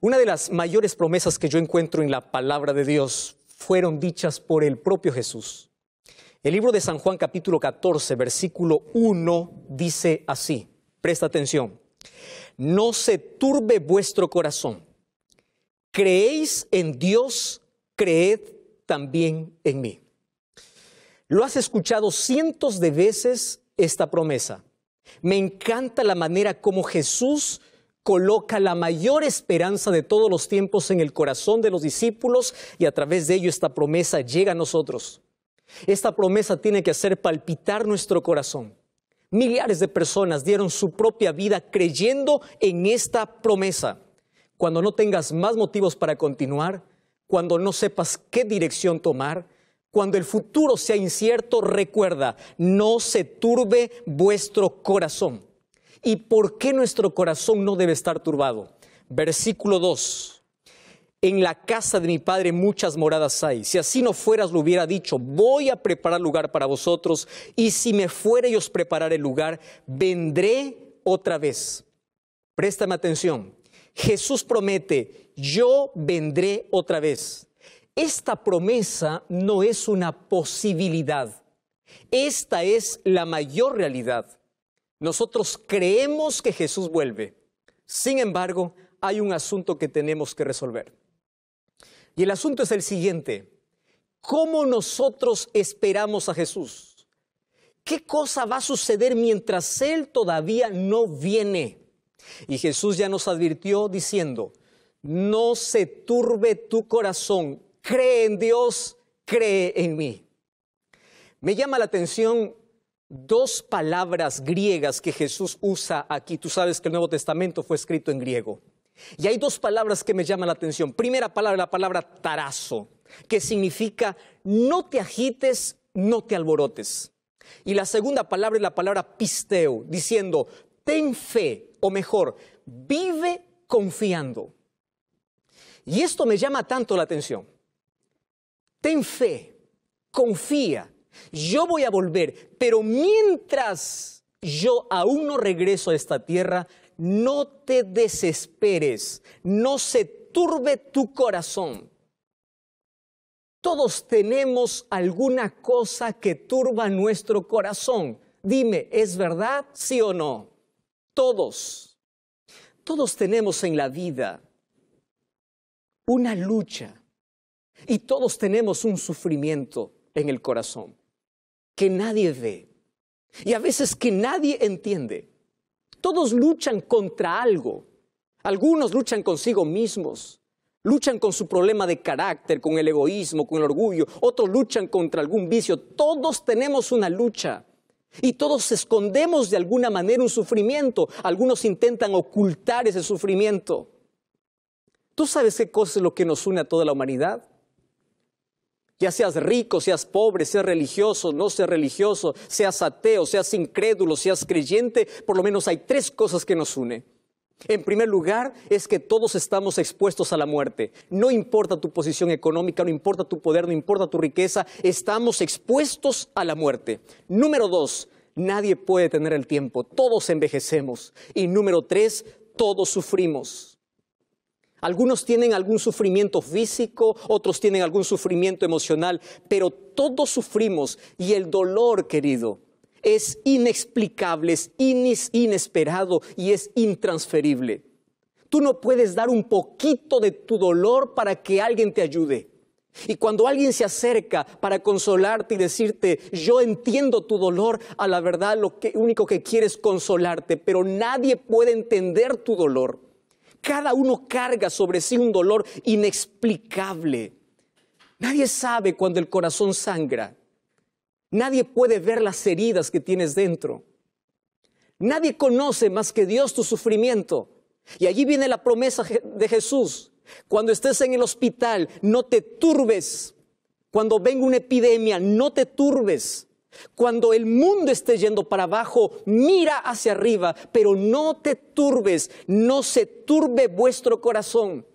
Una de las mayores promesas que yo encuentro en la palabra de Dios fueron dichas por el propio Jesús. El libro de San Juan capítulo 14, versículo 1 dice así, presta atención, no se turbe vuestro corazón, creéis en Dios, creed también en mí. Lo has escuchado cientos de veces esta promesa. Me encanta la manera como Jesús coloca la mayor esperanza de todos los tiempos en el corazón de los discípulos y a través de ello esta promesa llega a nosotros. Esta promesa tiene que hacer palpitar nuestro corazón. Miliares de personas dieron su propia vida creyendo en esta promesa. Cuando no tengas más motivos para continuar, cuando no sepas qué dirección tomar, cuando el futuro sea incierto, recuerda, no se turbe vuestro corazón. ¿Y por qué nuestro corazón no debe estar turbado? Versículo 2. En la casa de mi padre muchas moradas hay. Si así no fueras, lo hubiera dicho, voy a preparar lugar para vosotros, y si me fuere y os el lugar, vendré otra vez. Préstame atención. Jesús promete, yo vendré otra vez. Esta promesa no es una posibilidad. Esta es la mayor realidad. Nosotros creemos que Jesús vuelve. Sin embargo, hay un asunto que tenemos que resolver. Y el asunto es el siguiente. ¿Cómo nosotros esperamos a Jesús? ¿Qué cosa va a suceder mientras Él todavía no viene? Y Jesús ya nos advirtió diciendo, no se turbe tu corazón, cree en Dios, cree en mí. Me llama la atención dos palabras griegas que Jesús usa aquí. Tú sabes que el Nuevo Testamento fue escrito en griego. Y hay dos palabras que me llaman la atención. Primera palabra, la palabra tarazo, que significa no te agites, no te alborotes. Y la segunda palabra es la palabra pisteo, diciendo ten fe, o mejor, vive confiando. Y esto me llama tanto la atención. Ten fe, confía, yo voy a volver, pero mientras yo aún no regreso a esta tierra, no te desesperes, no se turbe tu corazón. Todos tenemos alguna cosa que turba nuestro corazón. Dime, ¿es verdad? ¿Sí o no? Todos. Todos tenemos en la vida una lucha y todos tenemos un sufrimiento en el corazón que nadie ve y a veces que nadie entiende. Todos luchan contra algo. Algunos luchan consigo mismos, luchan con su problema de carácter, con el egoísmo, con el orgullo. Otros luchan contra algún vicio. Todos tenemos una lucha. Y todos escondemos de alguna manera un sufrimiento. Algunos intentan ocultar ese sufrimiento. ¿Tú sabes qué cosa es lo que nos une a toda la humanidad? Ya seas rico, seas pobre, seas religioso, no seas religioso, seas ateo, seas incrédulo, seas creyente, por lo menos hay tres cosas que nos une. En primer lugar, es que todos estamos expuestos a la muerte. No importa tu posición económica, no importa tu poder, no importa tu riqueza, estamos expuestos a la muerte. Número dos, nadie puede tener el tiempo, todos envejecemos. Y número tres, todos sufrimos. Algunos tienen algún sufrimiento físico, otros tienen algún sufrimiento emocional, pero todos sufrimos y el dolor, querido, es inexplicable, es inesperado y es intransferible. Tú no puedes dar un poquito de tu dolor para que alguien te ayude. Y cuando alguien se acerca para consolarte y decirte, yo entiendo tu dolor, a la verdad lo que, único que quiere es consolarte, pero nadie puede entender tu dolor. Cada uno carga sobre sí un dolor inexplicable. Nadie sabe cuando el corazón sangra. Nadie puede ver las heridas que tienes dentro. Nadie conoce más que Dios tu sufrimiento. Y allí viene la promesa de Jesús. Cuando estés en el hospital, no te turbes. Cuando venga una epidemia, no te turbes. Cuando el mundo esté yendo para abajo, mira hacia arriba, pero no te turbes, no se turbe vuestro corazón.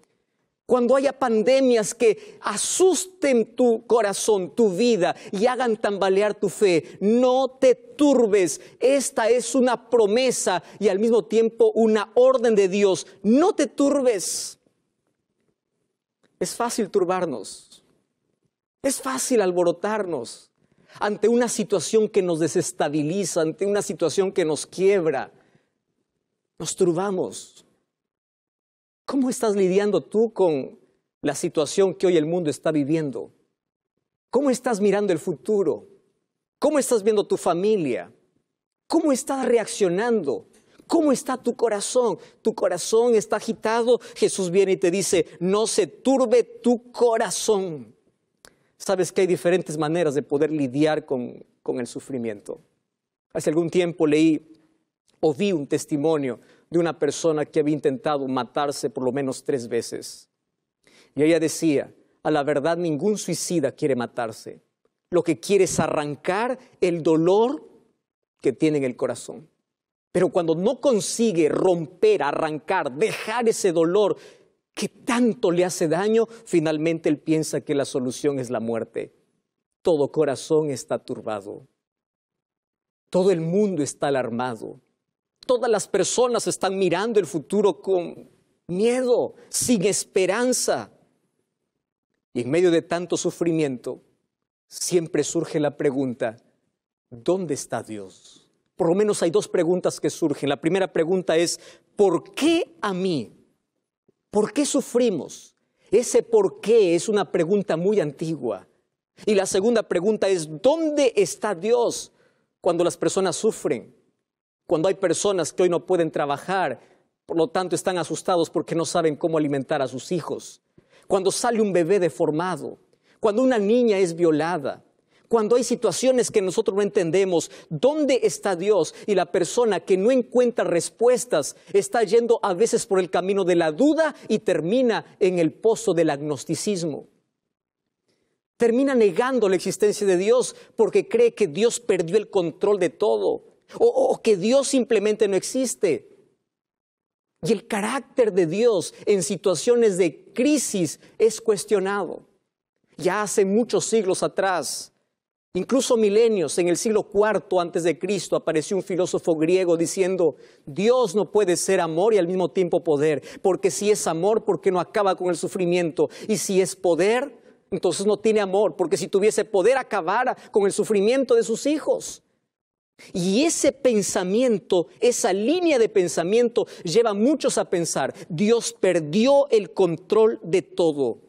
Cuando haya pandemias que asusten tu corazón, tu vida y hagan tambalear tu fe, no te turbes. Esta es una promesa y al mismo tiempo una orden de Dios. No te turbes. Es fácil turbarnos. Es fácil alborotarnos ante una situación que nos desestabiliza, ante una situación que nos quiebra. Nos turbamos. ¿Cómo estás lidiando tú con la situación que hoy el mundo está viviendo? ¿Cómo estás mirando el futuro? ¿Cómo estás viendo tu familia? ¿Cómo estás reaccionando? ¿Cómo está tu corazón? Tu corazón está agitado. Jesús viene y te dice, no se turbe tu corazón sabes que hay diferentes maneras de poder lidiar con, el sufrimiento. Hace algún tiempo leí o vi un testimonio de una persona que había intentado matarse por lo menos tres veces. Y ella decía, a la verdad ningún suicida quiere matarse. Lo que quiere es arrancar el dolor que tiene en el corazón. Pero cuando no consigue romper, arrancar, dejar ese dolor que tanto le hace daño, finalmente él piensa que la solución es la muerte. Todo corazón está turbado. Todo el mundo está alarmado. Todas las personas están mirando el futuro con miedo, sin esperanza. Y en medio de tanto sufrimiento, siempre surge la pregunta, ¿dónde está Dios? Por lo menos hay dos preguntas que surgen. La primera pregunta es, ¿por qué a mí? ¿Por qué sufrimos? Ese por qué es una pregunta muy antigua. Y la segunda pregunta es, ¿dónde está Dios cuando las personas sufren? Cuando hay personas que hoy no pueden trabajar, por lo tanto están asustados porque no saben cómo alimentar a sus hijos. Cuando sale un bebé deformado, cuando una niña es violada, cuando hay situaciones que nosotros no entendemos, ¿dónde está Dios? Y la persona que no encuentra respuestas está yendo a veces por el camino de la duda y termina en el pozo del agnosticismo. Termina negando la existencia de Dios porque cree que Dios perdió el control de todo o, que Dios simplemente no existe. Y el carácter de Dios en situaciones de crisis es cuestionado. Ya hace muchos siglos atrás, Incluso milenios, en el siglo IV antes de Cristo, apareció un filósofo griego diciendo, Dios no puede ser amor y al mismo tiempo poder, porque si es amor, ¿por qué no acaba con el sufrimiento? Y si es poder, entonces no tiene amor, porque si tuviese poder, acabara con el sufrimiento de sus hijos. Y ese pensamiento, esa línea de pensamiento lleva a muchos a pensar, Dios perdió el control de todo.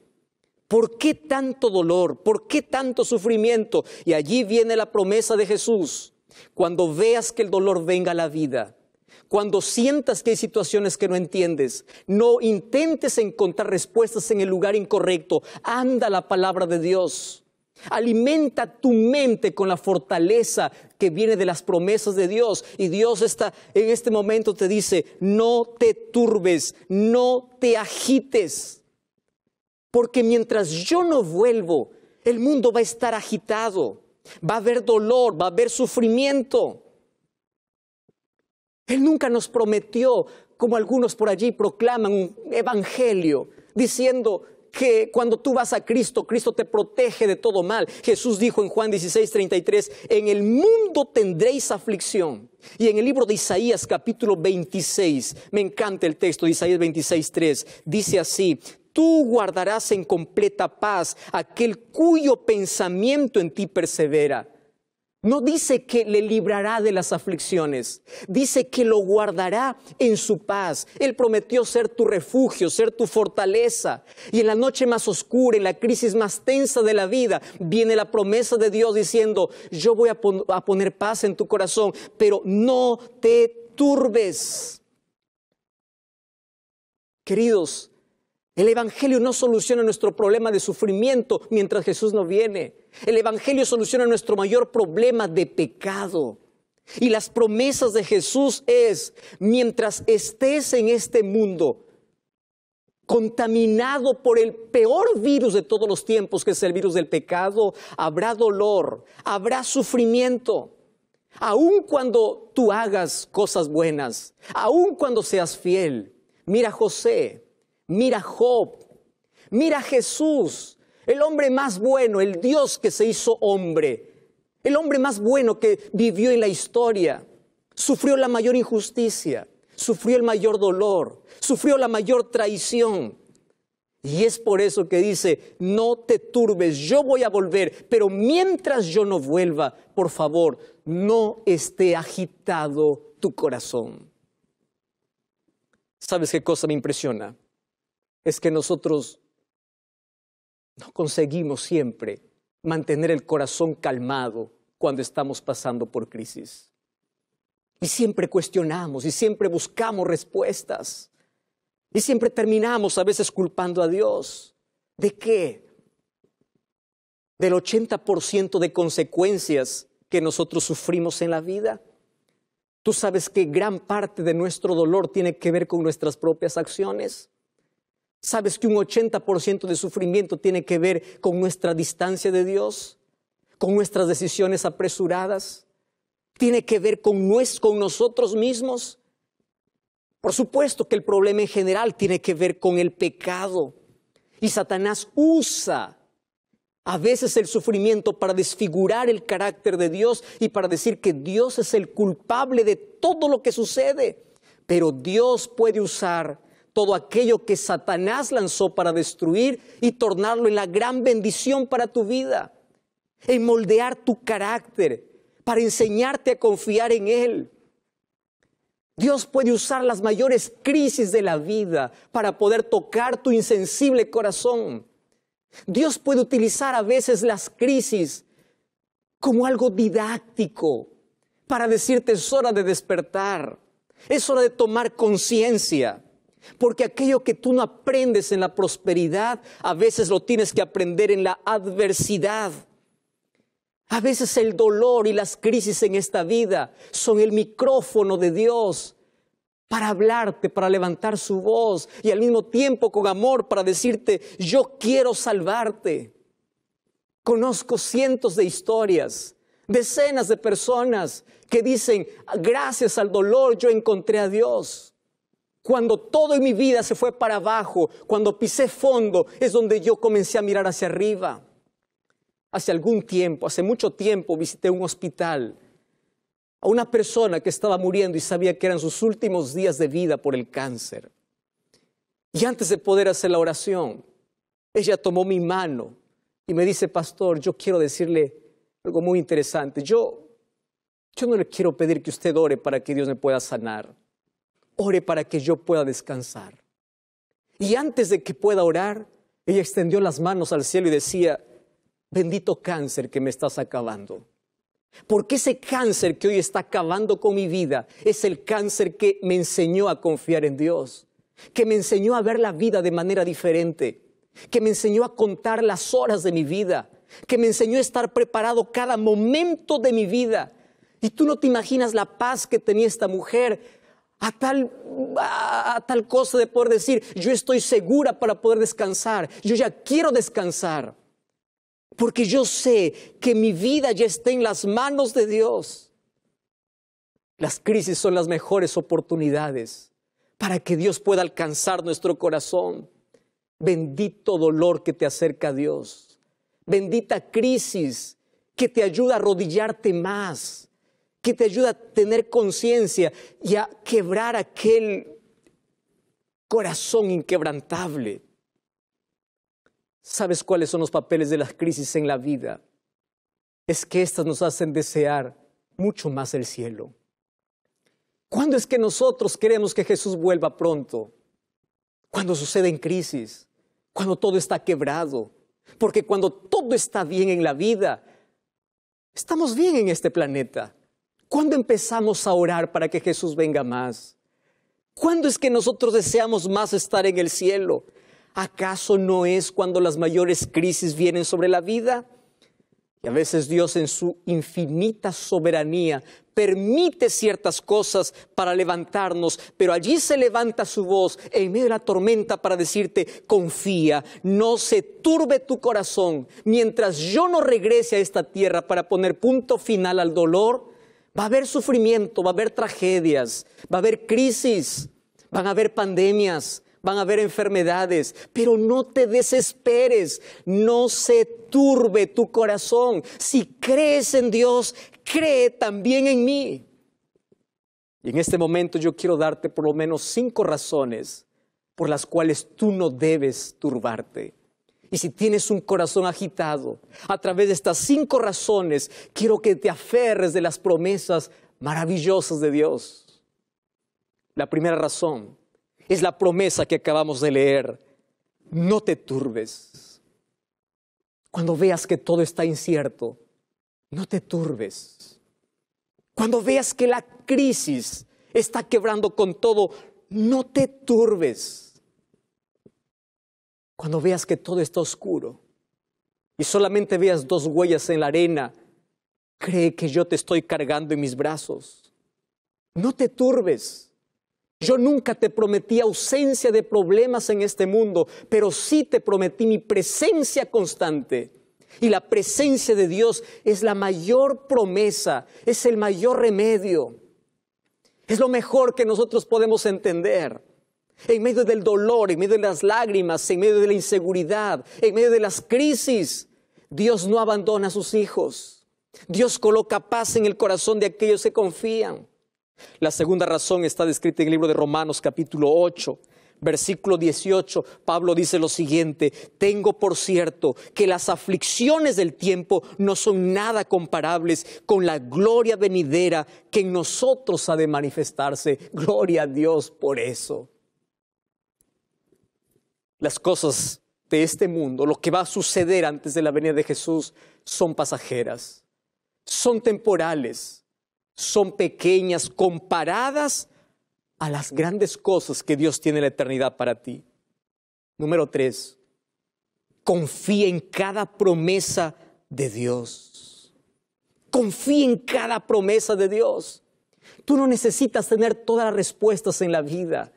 ¿Por qué tanto dolor? ¿Por qué tanto sufrimiento? Y allí viene la promesa de Jesús. Cuando veas que el dolor venga a la vida, cuando sientas que hay situaciones que no entiendes, no intentes encontrar respuestas en el lugar incorrecto. Anda la palabra de Dios. Alimenta tu mente con la fortaleza que viene de las promesas de Dios. Y Dios está en este momento te dice, no te turbes, no te agites. Porque mientras yo no vuelvo, el mundo va a estar agitado, va a haber dolor, va a haber sufrimiento. Él nunca nos prometió, como algunos por allí proclaman, un evangelio, diciendo que cuando tú vas a Cristo, Cristo te protege de todo mal. Jesús dijo en Juan 16, 33, en el mundo tendréis aflicción. Y en el libro de Isaías capítulo 26, me encanta el texto de Isaías 26, 3, dice así, tú guardarás en completa paz aquel cuyo pensamiento en ti persevera. No dice que le librará de las aflicciones, dice que lo guardará en su paz. Él prometió ser tu refugio, ser tu fortaleza. Y en la noche más oscura, en la crisis más tensa de la vida, viene la promesa de Dios diciendo, yo voy a, poner paz en tu corazón, pero no te turbes. Queridos, el Evangelio no soluciona nuestro problema de sufrimiento mientras Jesús no viene. El Evangelio soluciona nuestro mayor problema de pecado. Y las promesas de Jesús es, mientras estés en este mundo, contaminado por el peor virus de todos los tiempos, que es el virus del pecado, habrá dolor, habrá sufrimiento. Aun cuando tú hagas cosas buenas, aun cuando seas fiel. Mira José, Mira Job, mira Jesús, el hombre más bueno, el Dios que se hizo hombre, el hombre más bueno que vivió en la historia. Sufrió la mayor injusticia, sufrió el mayor dolor, sufrió la mayor traición. Y es por eso que dice, no te turbes, yo voy a volver, pero mientras yo no vuelva, por favor, no esté agitado tu corazón. ¿Sabes qué cosa me impresiona? es que nosotros no conseguimos siempre mantener el corazón calmado cuando estamos pasando por crisis. Y siempre cuestionamos y siempre buscamos respuestas. Y siempre terminamos a veces culpando a Dios. ¿De qué? Del 80% de consecuencias que nosotros sufrimos en la vida. Tú sabes que gran parte de nuestro dolor tiene que ver con nuestras propias acciones. ¿Sabes que un 80% de sufrimiento tiene que ver con nuestra distancia de Dios? ¿Con nuestras decisiones apresuradas? ¿Tiene que ver con, con nosotros mismos? Por supuesto que el problema en general tiene que ver con el pecado. Y Satanás usa a veces el sufrimiento para desfigurar el carácter de Dios y para decir que Dios es el culpable de todo lo que sucede. Pero Dios puede usar todo aquello que Satanás lanzó para destruir y tornarlo en la gran bendición para tu vida, en moldear tu carácter, para enseñarte a confiar en Él. Dios puede usar las mayores crisis de la vida para poder tocar tu insensible corazón. Dios puede utilizar a veces las crisis como algo didáctico para decirte es hora de despertar, es hora de tomar conciencia. Porque aquello que tú no aprendes en la prosperidad, a veces lo tienes que aprender en la adversidad. A veces el dolor y las crisis en esta vida son el micrófono de Dios para hablarte, para levantar su voz y al mismo tiempo con amor para decirte, yo quiero salvarte. Conozco cientos de historias, decenas de personas que dicen, gracias al dolor yo encontré a Dios. Cuando todo en mi vida se fue para abajo, cuando pisé fondo, es donde yo comencé a mirar hacia arriba. Hace algún tiempo, hace mucho tiempo, visité un hospital a una persona que estaba muriendo y sabía que eran sus últimos días de vida por el cáncer. Y antes de poder hacer la oración, ella tomó mi mano y me dice, pastor, yo quiero decirle algo muy interesante. Yo, yo no le quiero pedir que usted ore para que Dios me pueda sanar ore para que yo pueda descansar. Y antes de que pueda orar, ella extendió las manos al cielo y decía, bendito cáncer que me estás acabando. Porque ese cáncer que hoy está acabando con mi vida es el cáncer que me enseñó a confiar en Dios, que me enseñó a ver la vida de manera diferente, que me enseñó a contar las horas de mi vida, que me enseñó a estar preparado cada momento de mi vida. Y tú no te imaginas la paz que tenía esta mujer a tal, a, tal cosa de poder decir, yo estoy segura para poder descansar, yo ya quiero descansar, porque yo sé que mi vida ya está en las manos de Dios. Las crisis son las mejores oportunidades para que Dios pueda alcanzar nuestro corazón. Bendito dolor que te acerca a Dios. Bendita crisis que te ayuda a arrodillarte más que te ayuda a tener conciencia y a quebrar aquel corazón inquebrantable. ¿Sabes cuáles son los papeles de las crisis en la vida? Es que éstas nos hacen desear mucho más el cielo. ¿Cuándo es que nosotros queremos que Jesús vuelva pronto? Cuando en crisis, cuando todo está quebrado, porque cuando todo está bien en la vida, estamos bien en este planeta. ¿Cuándo empezamos a orar para que Jesús venga más? ¿Cuándo es que nosotros deseamos más estar en el cielo? ¿Acaso no es cuando las mayores crisis vienen sobre la vida? Y a veces Dios en su infinita soberanía permite ciertas cosas para levantarnos, pero allí se levanta su voz en medio de la tormenta para decirte, confía, no se turbe tu corazón, mientras yo no regrese a esta tierra para poner punto final al dolor, Va a haber sufrimiento, va a haber tragedias, va a haber crisis, van a haber pandemias, van a haber enfermedades, pero no te desesperes, no se turbe tu corazón. Si crees en Dios, cree también en mí. Y en este momento yo quiero darte por lo menos cinco razones por las cuales tú no debes turbarte. Y si tienes un corazón agitado, a través de estas cinco razones, quiero que te aferres de las promesas maravillosas de Dios. La primera razón es la promesa que acabamos de leer. No te turbes. Cuando veas que todo está incierto, no te turbes. Cuando veas que la crisis está quebrando con todo, no te turbes. Cuando veas que todo está oscuro y solamente veas dos huellas en la arena, cree que yo te estoy cargando en mis brazos. No te turbes. Yo nunca te prometí ausencia de problemas en este mundo, pero sí te prometí mi presencia constante. Y la presencia de Dios es la mayor promesa, es el mayor remedio, es lo mejor que nosotros podemos entender en medio del dolor, en medio de las lágrimas, en medio de la inseguridad, en medio de las crisis, Dios no abandona a sus hijos. Dios coloca paz en el corazón de aquellos que confían. La segunda razón está descrita en el libro de Romanos capítulo 8, versículo 18. Pablo dice lo siguiente, tengo por cierto que las aflicciones del tiempo no son nada comparables con la gloria venidera que en nosotros ha de manifestarse. Gloria a Dios por eso. Las cosas de este mundo, lo que va a suceder antes de la venida de Jesús, son pasajeras, son temporales, son pequeñas comparadas a las grandes cosas que Dios tiene en la eternidad para ti. Número tres, confía en cada promesa de Dios. Confía en cada promesa de Dios. Tú no necesitas tener todas las respuestas en la vida.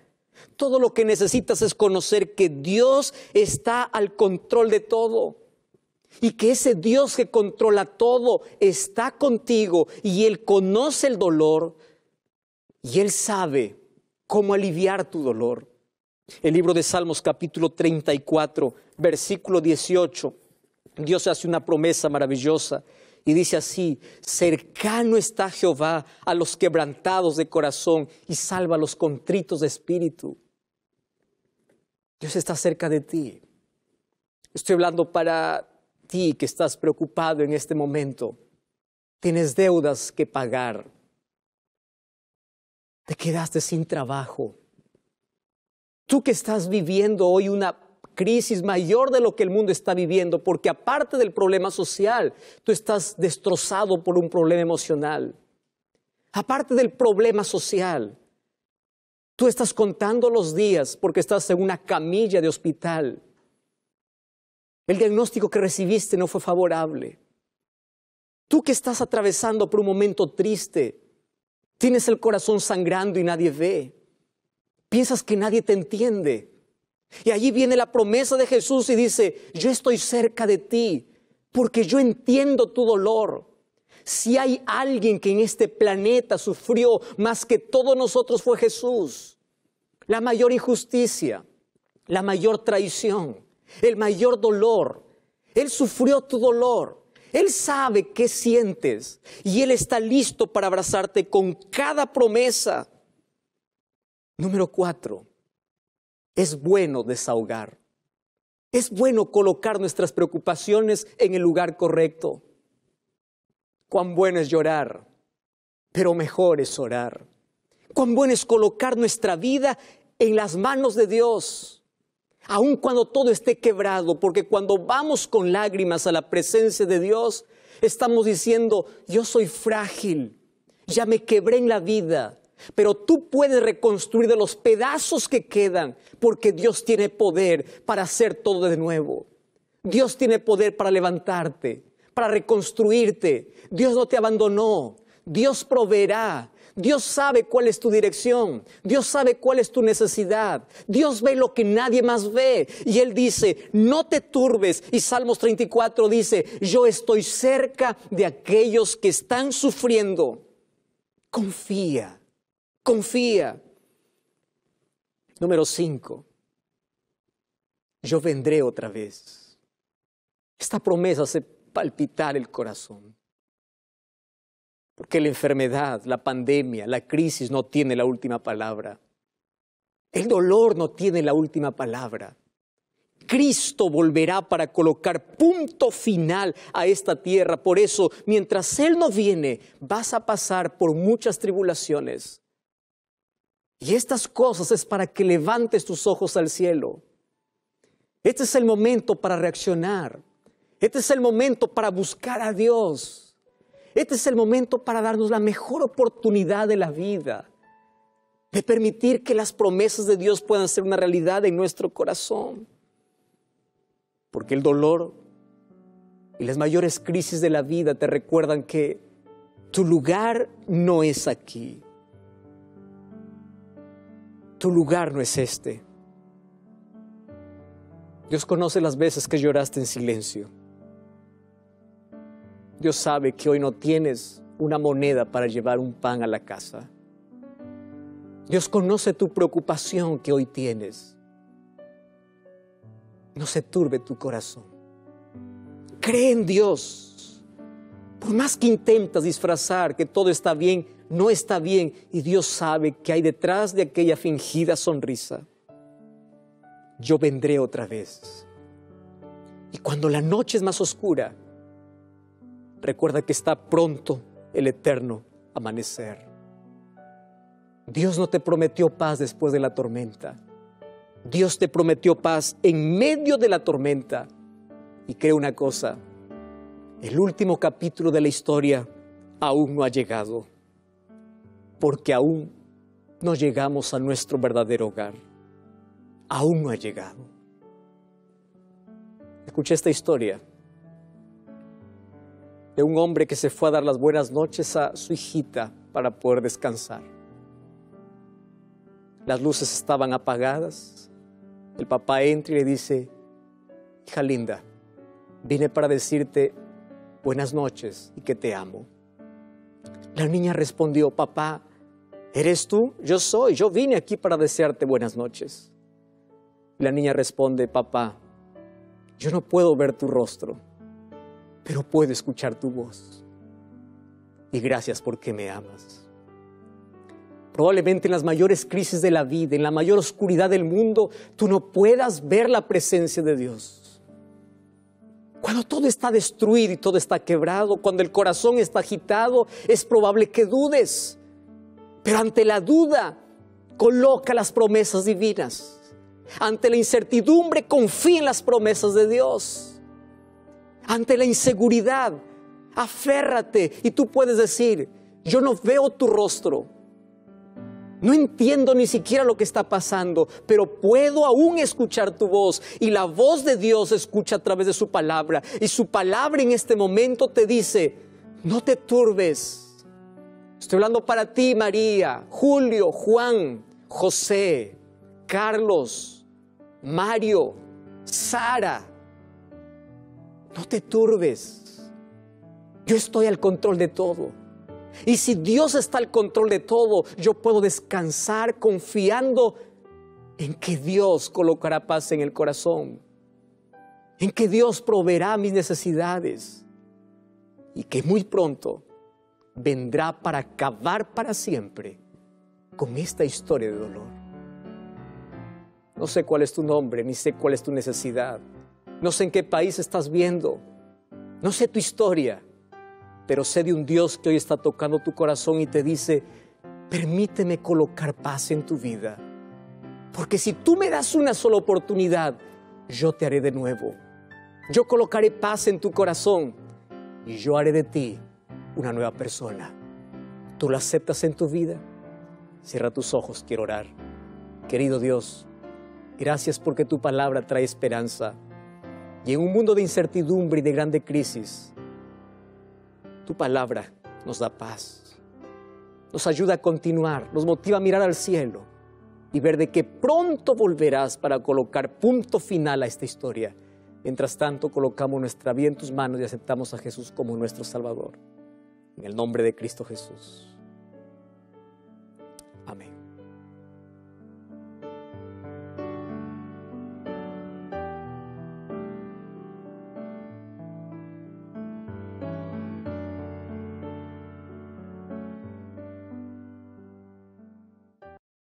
Todo lo que necesitas es conocer que Dios está al control de todo. Y que ese Dios que controla todo está contigo y Él conoce el dolor y Él sabe cómo aliviar tu dolor. El libro de Salmos capítulo 34, versículo 18, Dios hace una promesa maravillosa y dice así, cercano está Jehová a los quebrantados de corazón y salva a los contritos de espíritu. Dios está cerca de ti. Estoy hablando para ti que estás preocupado en este momento. Tienes deudas que pagar. Te quedaste sin trabajo. Tú que estás viviendo hoy una crisis mayor de lo que el mundo está viviendo, porque aparte del problema social, tú estás destrozado por un problema emocional. Aparte del problema social, Tú estás contando los días porque estás en una camilla de hospital. El diagnóstico que recibiste no fue favorable. Tú que estás atravesando por un momento triste, tienes el corazón sangrando y nadie ve. Piensas que nadie te entiende. Y allí viene la promesa de Jesús y dice, yo estoy cerca de ti porque yo entiendo tu dolor. Si hay alguien que en este planeta sufrió más que todos nosotros fue Jesús la mayor injusticia, la mayor traición, el mayor dolor. Él sufrió tu dolor. Él sabe qué sientes y Él está listo para abrazarte con cada promesa. Número cuatro, es bueno desahogar. Es bueno colocar nuestras preocupaciones en el lugar correcto. Cuán bueno es llorar, pero mejor es orar. Cuán bueno es colocar nuestra vida en las manos de Dios, aun cuando todo esté quebrado, porque cuando vamos con lágrimas a la presencia de Dios, estamos diciendo, yo soy frágil, ya me quebré en la vida, pero tú puedes reconstruir de los pedazos que quedan, porque Dios tiene poder para hacer todo de nuevo. Dios tiene poder para levantarte, para reconstruirte. Dios no te abandonó, Dios proveerá, Dios sabe cuál es tu dirección, Dios sabe cuál es tu necesidad, Dios ve lo que nadie más ve y Él dice, no te turbes. Y Salmos 34 dice, yo estoy cerca de aquellos que están sufriendo. Confía, confía. Número 5, yo vendré otra vez. Esta promesa hace palpitar el corazón. Porque la enfermedad, la pandemia, la crisis no tiene la última palabra. El dolor no tiene la última palabra. Cristo volverá para colocar punto final a esta tierra. Por eso, mientras Él no viene, vas a pasar por muchas tribulaciones. Y estas cosas es para que levantes tus ojos al cielo. Este es el momento para reaccionar. Este es el momento para buscar a Dios. Este es el momento para darnos la mejor oportunidad de la vida, de permitir que las promesas de Dios puedan ser una realidad en nuestro corazón. Porque el dolor y las mayores crisis de la vida te recuerdan que tu lugar no es aquí. Tu lugar no es este. Dios conoce las veces que lloraste en silencio. Dios sabe que hoy no tienes una moneda para llevar un pan a la casa. Dios conoce tu preocupación que hoy tienes. No se turbe tu corazón. Cree en Dios. Por más que intentas disfrazar que todo está bien, no está bien. Y Dios sabe que hay detrás de aquella fingida sonrisa. Yo vendré otra vez. Y cuando la noche es más oscura, Recuerda que está pronto el eterno amanecer. Dios no te prometió paz después de la tormenta. Dios te prometió paz en medio de la tormenta. Y creo una cosa, el último capítulo de la historia aún no ha llegado, porque aún no llegamos a nuestro verdadero hogar. Aún no ha llegado. Escucha esta historia de un hombre que se fue a dar las buenas noches a su hijita para poder descansar. Las luces estaban apagadas. El papá entra y le dice, hija linda, vine para decirte buenas noches y que te amo. La niña respondió, papá, ¿eres tú? Yo soy, yo vine aquí para desearte buenas noches. La niña responde, papá, yo no puedo ver tu rostro pero puedo escuchar tu voz. Y gracias porque me amas. Probablemente en las mayores crisis de la vida, en la mayor oscuridad del mundo, tú no puedas ver la presencia de Dios. Cuando todo está destruido y todo está quebrado, cuando el corazón está agitado, es probable que dudes. Pero ante la duda, coloca las promesas divinas. Ante la incertidumbre, confía en las promesas de Dios ante la inseguridad. Aférrate y tú puedes decir, yo no veo tu rostro. No entiendo ni siquiera lo que está pasando, pero puedo aún escuchar tu voz y la voz de Dios escucha a través de su palabra. Y su palabra en este momento te dice, no te turbes. Estoy hablando para ti, María, Julio, Juan, José, Carlos, Mario, Sara, no te turbes. Yo estoy al control de todo. Y si Dios está al control de todo, yo puedo descansar confiando en que Dios colocará paz en el corazón, en que Dios proveerá mis necesidades y que muy pronto vendrá para acabar para siempre con esta historia de dolor. No sé cuál es tu nombre, ni sé cuál es tu necesidad. No sé en qué país estás viendo. No sé tu historia. Pero sé de un Dios que hoy está tocando tu corazón y te dice, permíteme colocar paz en tu vida. Porque si tú me das una sola oportunidad, yo te haré de nuevo. Yo colocaré paz en tu corazón y yo haré de ti una nueva persona. ¿Tú lo aceptas en tu vida? Cierra tus ojos, quiero orar. Querido Dios, gracias porque tu palabra trae esperanza. Y en un mundo de incertidumbre y de grande crisis, tu palabra nos da paz, nos ayuda a continuar, nos motiva a mirar al cielo y ver de que pronto volverás para colocar punto final a esta historia. Mientras tanto, colocamos nuestra vida en tus manos y aceptamos a Jesús como nuestro Salvador. En el nombre de Cristo Jesús. Amén.